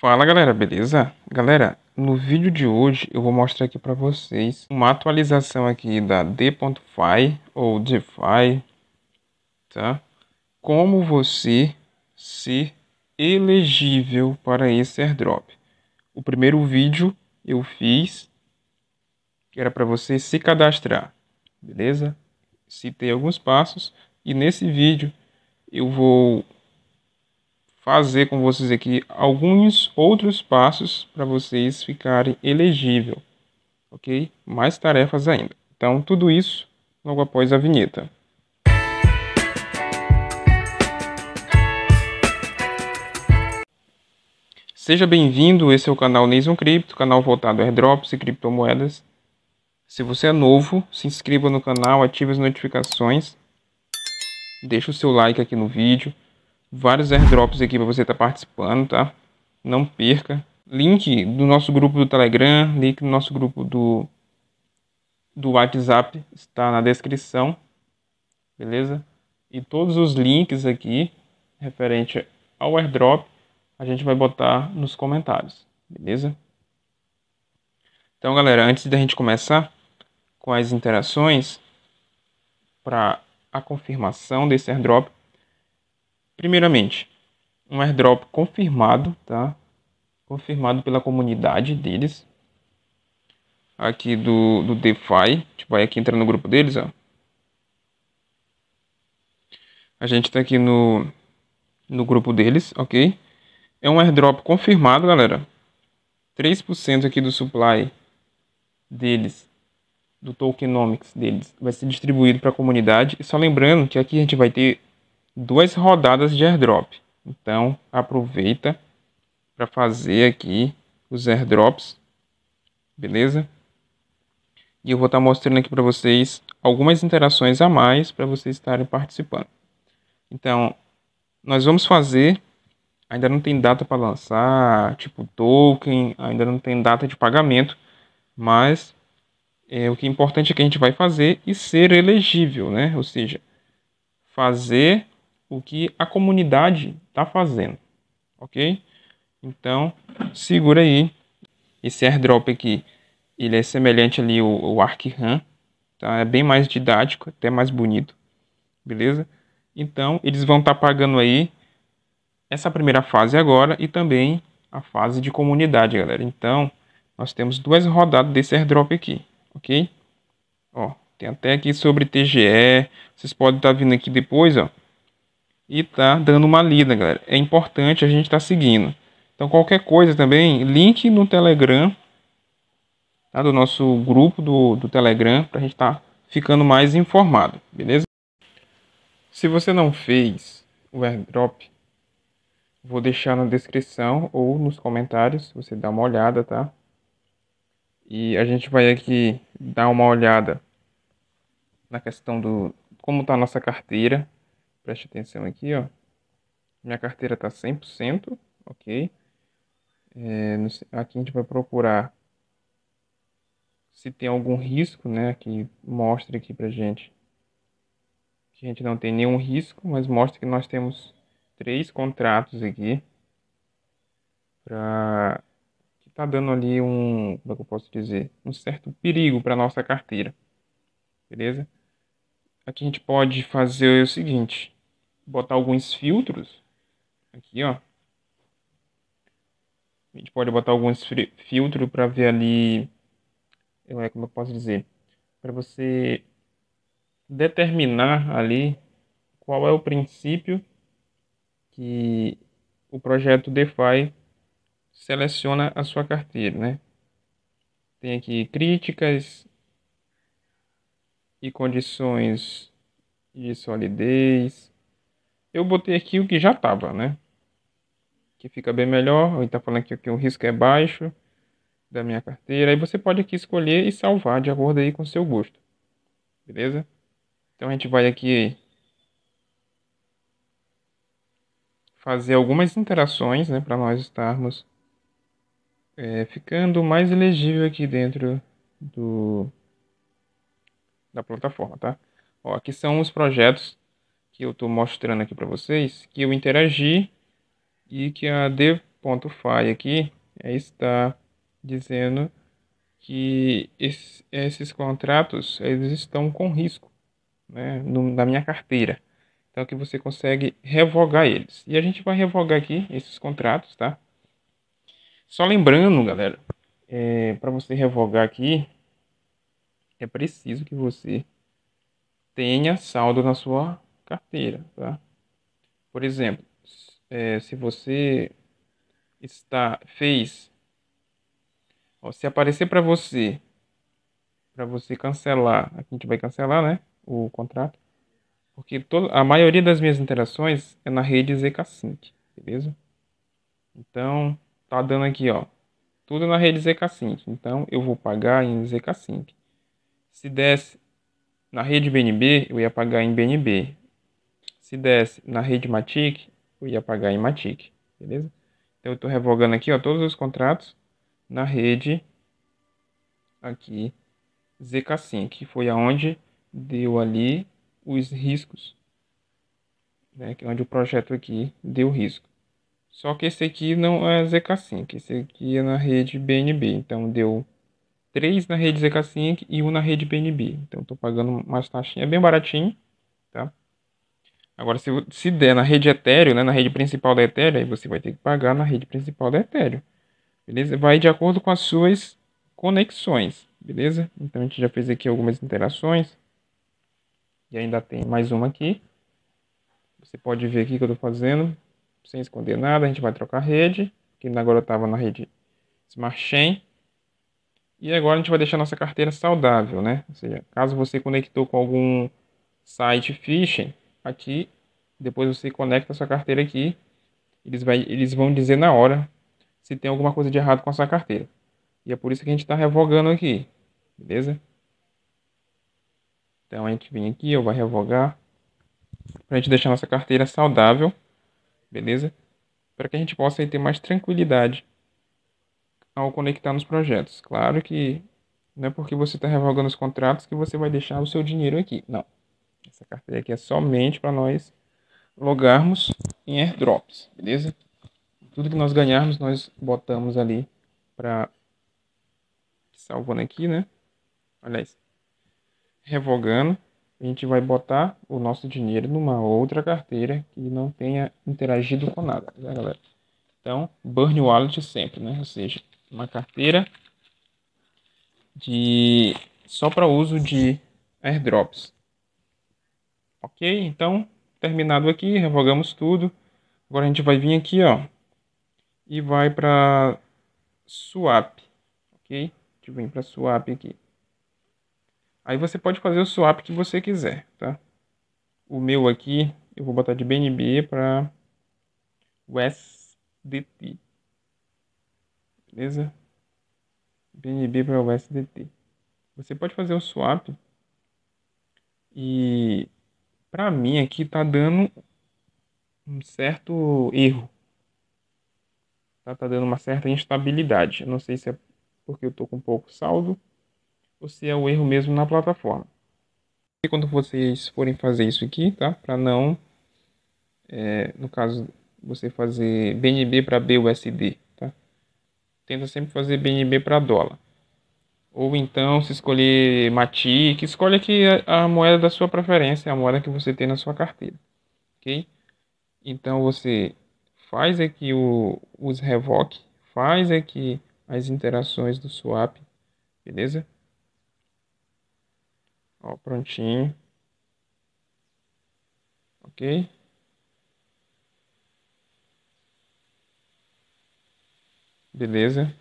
Fala galera, beleza? Galera, no vídeo de hoje eu vou mostrar aqui para vocês uma atualização aqui da D.Fi ou DeFi, tá? Como você ser elegível para esse airdrop. O primeiro vídeo eu fiz que era para você se cadastrar, beleza? Citei alguns passos e nesse vídeo eu vou fazer com vocês aqui alguns outros passos para vocês ficarem elegível, ok? Mais tarefas ainda. Então, tudo isso logo após a vinheta. Seja bem-vindo, esse é o canal Nation Cripto, canal voltado a airdrops e criptomoedas. Se você é novo, se inscreva no canal, ative as notificações, deixe o seu like aqui no vídeo vários airdrops aqui para você estar tá participando, tá? Não perca. Link do nosso grupo do Telegram, link do nosso grupo do, do WhatsApp está na descrição, beleza? E todos os links aqui referente ao airdrop a gente vai botar nos comentários, beleza? Então, galera, antes da gente começar com as interações para a confirmação desse airdrop, Primeiramente, um airdrop confirmado, tá? Confirmado pela comunidade deles. Aqui do, do DeFi. A gente vai aqui entrar no grupo deles, ó. A gente tá aqui no, no grupo deles, ok? É um airdrop confirmado, galera. 3% aqui do supply deles, do tokenomics deles, vai ser distribuído para a comunidade. E só lembrando que aqui a gente vai ter duas rodadas de airdrop. Então aproveita para fazer aqui os airdrops, beleza? E eu vou estar tá mostrando aqui para vocês algumas interações a mais para vocês estarem participando. Então, nós vamos fazer, ainda não tem data para lançar, tipo token, ainda não tem data de pagamento, mas é, o que é importante é que a gente vai fazer e ser elegível, né? Ou seja, fazer o que a comunidade está fazendo, ok? Então, segura aí. Esse airdrop aqui, ele é semelhante ali ao, ao ArcRAM, tá? É bem mais didático, até mais bonito, beleza? Então, eles vão estar tá pagando aí essa primeira fase agora e também a fase de comunidade, galera. Então, nós temos duas rodadas desse airdrop aqui, ok? Ó, tem até aqui sobre TGE, vocês podem estar tá vindo aqui depois, ó e tá dando uma lida, galera. É importante a gente estar tá seguindo. Então qualquer coisa também, link no Telegram, tá? do nosso grupo do, do Telegram, para a gente estar tá ficando mais informado, beleza? Se você não fez o airdrop, vou deixar na descrição ou nos comentários, você dá uma olhada, tá? E a gente vai aqui dar uma olhada na questão do como tá a nossa carteira, preste atenção aqui, ó. Minha carteira está 100%, ok? É, aqui a gente vai procurar se tem algum risco, né? Que mostre aqui pra gente que a gente não tem nenhum risco, mas mostra que nós temos três contratos aqui que tá dando ali um, como é que eu posso dizer, um certo perigo para nossa carteira. Beleza? Aqui a gente pode fazer o seguinte, botar alguns filtros aqui, ó. A gente pode botar alguns filtros para ver ali, eu, é, como eu posso dizer, para você determinar ali qual é o princípio que o projeto DeFi seleciona a sua carteira, né? Tem aqui críticas e condições de solidez, eu botei aqui o que já estava, né? Que fica bem melhor. Ele está então falando aqui que o risco é baixo da minha carteira. Aí você pode aqui escolher e salvar de acordo aí com o seu gosto. Beleza? Então a gente vai aqui fazer algumas interações, né? Para nós estarmos é, ficando mais elegível aqui dentro do, da plataforma, tá? Ó, aqui são os projetos que eu estou mostrando aqui para vocês, que eu interagi e que a d.fy aqui é, está dizendo que esses, contratos eles estão com risco né, na minha carteira. Então que você consegue revogar eles. E a gente vai revogar aqui esses contratos, tá? Só lembrando, galera, é, para você revogar aqui, é preciso que você tenha saldo na sua carteira, tá? Por exemplo, é, se você está fez, ó, se aparecer para você, para você cancelar, aqui a gente vai cancelar, né, o contrato, porque toda, a maioria das minhas interações é na rede Zcasync, beleza? Então tá dando aqui, ó, tudo na rede Zcasync. Então eu vou pagar em Zcasync. Se desse na rede BNB, eu ia pagar em BNB. Se desse na rede Matic, eu ia pagar em Matic, beleza? Então eu estou revogando aqui ó, todos os contratos na rede aqui ZK5, que foi aonde deu ali os riscos, né? É onde o projeto aqui deu risco. Só que esse aqui não é ZK5, esse aqui é na rede BNB, então deu 3 na rede ZK5 e 1 na rede BNB. Então estou pagando umas taxinhas bem baratinho, tá? Agora, se, se der na rede Ethereum, né, na rede principal da Ethereum, aí você vai ter que pagar na rede principal da Ethereum. Beleza? Vai de acordo com as suas conexões. Beleza? Então, a gente já fez aqui algumas interações. E ainda tem mais uma aqui. Você pode ver aqui que eu estou fazendo. Sem esconder nada, a gente vai trocar rede. Que agora estava na rede Smart Chain. E agora a gente vai deixar nossa carteira saudável, né? Ou seja, caso você conectou com algum site phishing, aqui, depois você conecta a sua carteira aqui, eles, vai, eles vão dizer na hora se tem alguma coisa de errado com a sua carteira. E é por isso que a gente está revogando aqui, beleza? Então a gente vem aqui, eu vou revogar, para a gente deixar nossa carteira saudável, beleza? Para que a gente possa ter mais tranquilidade ao conectar nos projetos. Claro que não é porque você está revogando os contratos que você vai deixar o seu dinheiro aqui, não. Essa carteira aqui é somente para nós logarmos em airdrops, beleza? Tudo que nós ganharmos, nós botamos ali para... Salvando aqui, né? Olha isso. Revogando. A gente vai botar o nosso dinheiro numa outra carteira que não tenha interagido com nada, né, galera? Então, burn wallet sempre, né? Ou seja, uma carteira de só para uso de airdrops. Ok? Então, terminado aqui, revogamos tudo. Agora a gente vai vir aqui, ó, e vai para swap, ok? A gente vem para swap aqui. Aí você pode fazer o swap que você quiser, tá? O meu aqui, eu vou botar de BNB para USDT. Beleza? BNB para USDT. Você pode fazer o swap e para mim aqui tá dando um certo erro. Tá, tá dando uma certa instabilidade. Eu não sei se é porque eu tô com pouco saldo ou se é o erro mesmo na plataforma. E quando vocês forem fazer isso aqui, tá? Para não, é, no caso, você fazer BNB para BUSD, tá? Tenta sempre fazer BNB para dólar. Ou então, se escolher Matic, escolha aqui a, a, moeda da sua preferência, a moeda que você tem na sua carteira. Ok? Então você faz aqui é o, os revoque, faz aqui é as interações do swap, beleza? Ó, prontinho. Ok? Beleza?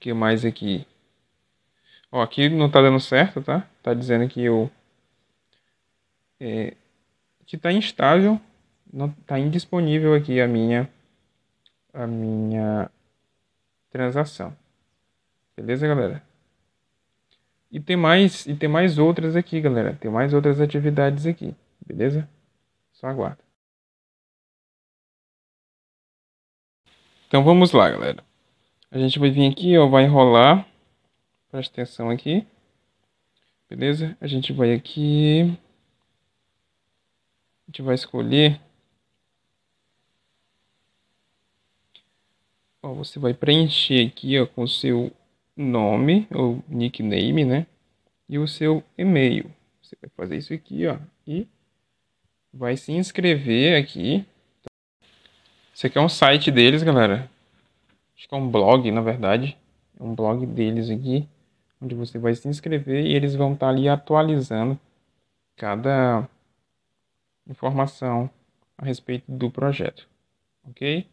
que mais aqui? Ó, aqui não está dando certo, tá? Tá dizendo que eu... É, que tá instável, não tá indisponível aqui a minha a minha transação. Beleza, galera? E tem mais, e tem mais outras aqui, galera. Tem mais outras atividades aqui, beleza? Só aguarda. Então vamos lá, galera. A gente vai vir aqui, ó, vai rolar. Presta atenção aqui. Beleza? A gente vai aqui. A gente vai escolher. Ó, você vai preencher aqui, ó, com o seu nome, ou nickname, né? E o seu e-mail. Você vai fazer isso aqui, ó, e vai se inscrever aqui. você aqui é um site deles, galera acho que é um blog, na verdade, é um blog deles aqui, onde você vai se inscrever e eles vão estar tá ali atualizando cada informação a respeito do projeto, ok?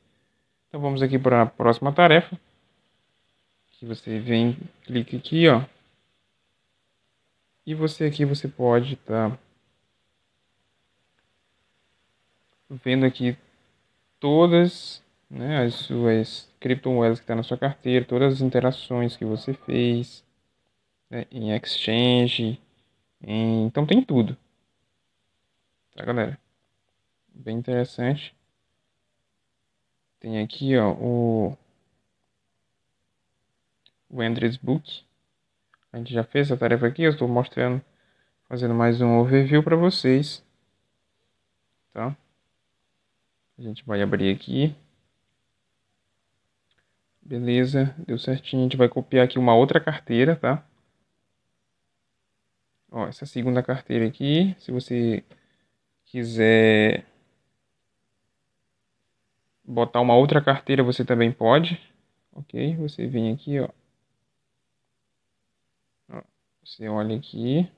Então vamos aqui para a próxima tarefa, que você vem, clica aqui, ó, e você aqui você pode estar tá vendo aqui todas né, as suas criptomoedas que estão tá na sua carteira, todas as interações que você fez né, em exchange, em... então tem tudo, tá galera? Bem interessante. Tem aqui ó, o, o Andres Book. A gente já fez a tarefa aqui, eu estou mostrando, fazendo mais um overview para vocês. Tá? A gente vai abrir aqui. Beleza, deu certinho. A gente vai copiar aqui uma outra carteira, tá? Ó, essa segunda carteira aqui, se você quiser botar uma outra carteira, você também pode. Ok? Você vem aqui, ó. ó você olha aqui.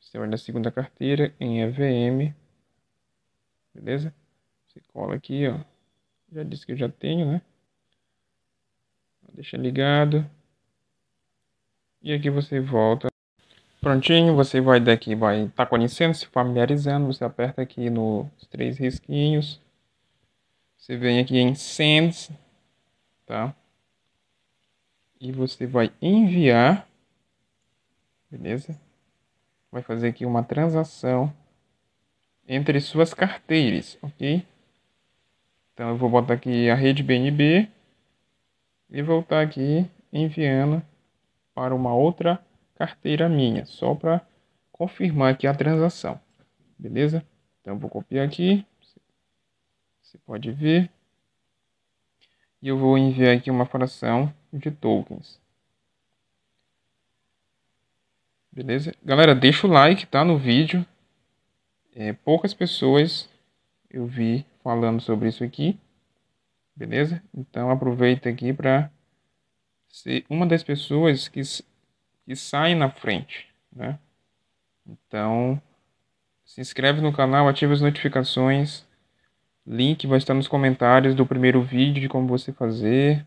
Você olha a segunda carteira em EVM. Beleza? Você cola aqui, ó. Já disse que eu já tenho, né? deixa ligado. E aqui você volta. Prontinho, você vai daqui, vai estar tá conhecendo, se familiarizando, você aperta aqui nos três risquinhos. Você vem aqui em Send, tá? E você vai enviar, beleza? Vai fazer aqui uma transação entre suas carteiras, ok? Então eu vou botar aqui a rede BNB e voltar aqui enviando para uma outra carteira minha, só para confirmar aqui a transação, beleza? Então vou copiar aqui, você pode ver, e eu vou enviar aqui uma fração de tokens. Beleza? Galera, deixa o like, tá? No vídeo. É, poucas pessoas eu vi falando sobre isso aqui. Beleza? Então aproveita aqui para ser uma das pessoas que, que saem na frente, né? Então se inscreve no canal, ativa as notificações. Link vai estar nos comentários do primeiro vídeo de como você fazer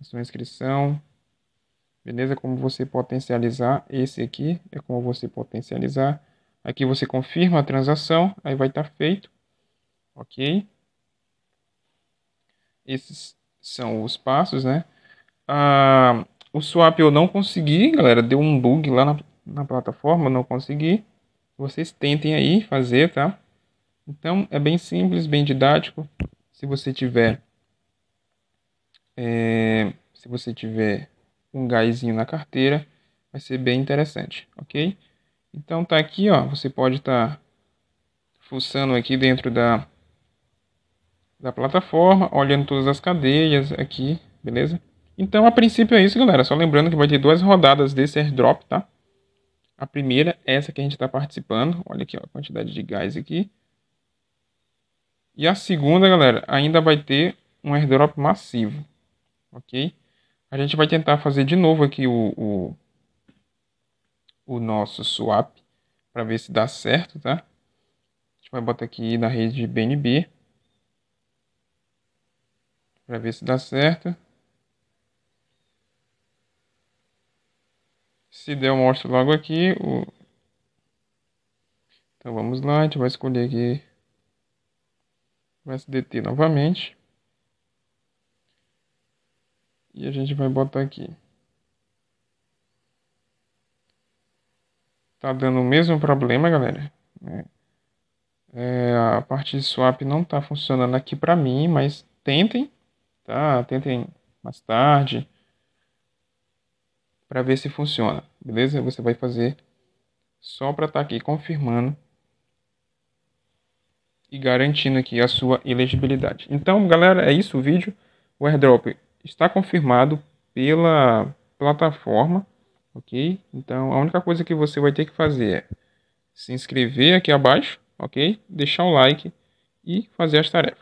a sua inscrição. Beleza? Como você potencializar. Esse aqui é como você potencializar. Aqui você confirma a transação, aí vai estar feito. Ok? Esses são os passos, né? Ah, o swap eu não consegui, galera. Deu um bug lá na, na plataforma, eu não consegui. Vocês tentem aí fazer, tá? Então, é bem simples, bem didático. Se você tiver... É, se você tiver um gásinho na carteira, vai ser bem interessante, ok? Então, tá aqui, ó. Você pode estar tá fuçando aqui dentro da da plataforma, olhando todas as cadeias aqui, beleza? Então, a princípio é isso, galera. Só lembrando que vai ter duas rodadas desse airdrop, tá? A primeira, essa que a gente está participando. Olha aqui ó, a quantidade de gás aqui. E a segunda, galera, ainda vai ter um airdrop massivo, ok? A gente vai tentar fazer de novo aqui o, o, o nosso swap para ver se dá certo, tá? A gente vai botar aqui na rede BNB para ver se dá certo. Se der, eu mostro logo aqui. O... Então vamos lá, a gente vai escolher aqui o SDT novamente. E a gente vai botar aqui. Tá dando o mesmo problema, galera. Né? É, a parte de swap não está funcionando aqui para mim, mas tentem tá? Tentem mais tarde para ver se funciona, beleza? Você vai fazer só para estar tá aqui confirmando e garantindo aqui a sua elegibilidade. Então, galera, é isso o vídeo. O airdrop está confirmado pela plataforma, ok? Então, a única coisa que você vai ter que fazer é se inscrever aqui abaixo, ok? Deixar o like e fazer as tarefas.